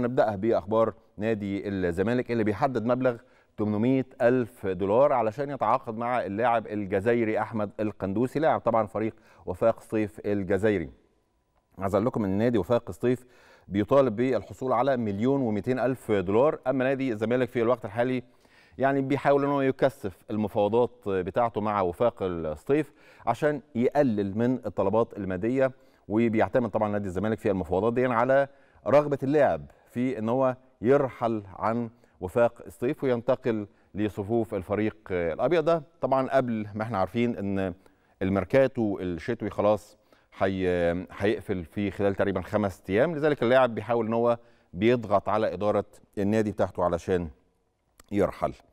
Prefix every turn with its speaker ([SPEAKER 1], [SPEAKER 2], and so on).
[SPEAKER 1] نبداها باخبار نادي الزمالك اللي بيحدد مبلغ 800 ألف دولار علشان يتعاقد مع اللاعب الجزائري أحمد القندوسي لاعب طبعا فريق وفاق صيف الجزائري عايز اقول لكم ان نادي وفاق صيف بيطالب بالحصول على مليون و ألف دولار أما نادي الزمالك في الوقت الحالي يعني بيحاول ان هو يكثف المفاوضات بتاعته مع وفاق الصيف عشان يقلل من الطلبات الماديه وبيعتمد طبعا نادي الزمالك في المفاوضات دي على رغبه اللاعب في ان هو يرحل عن وفاق الصيف وينتقل لصفوف الفريق الابيض ده طبعا قبل ما احنا عارفين ان الميركاتو الشتوي خلاص هيقفل في خلال تقريبا خمس ايام لذلك اللاعب بيحاول ان هو بيضغط على اداره النادي بتاعته علشان يرحل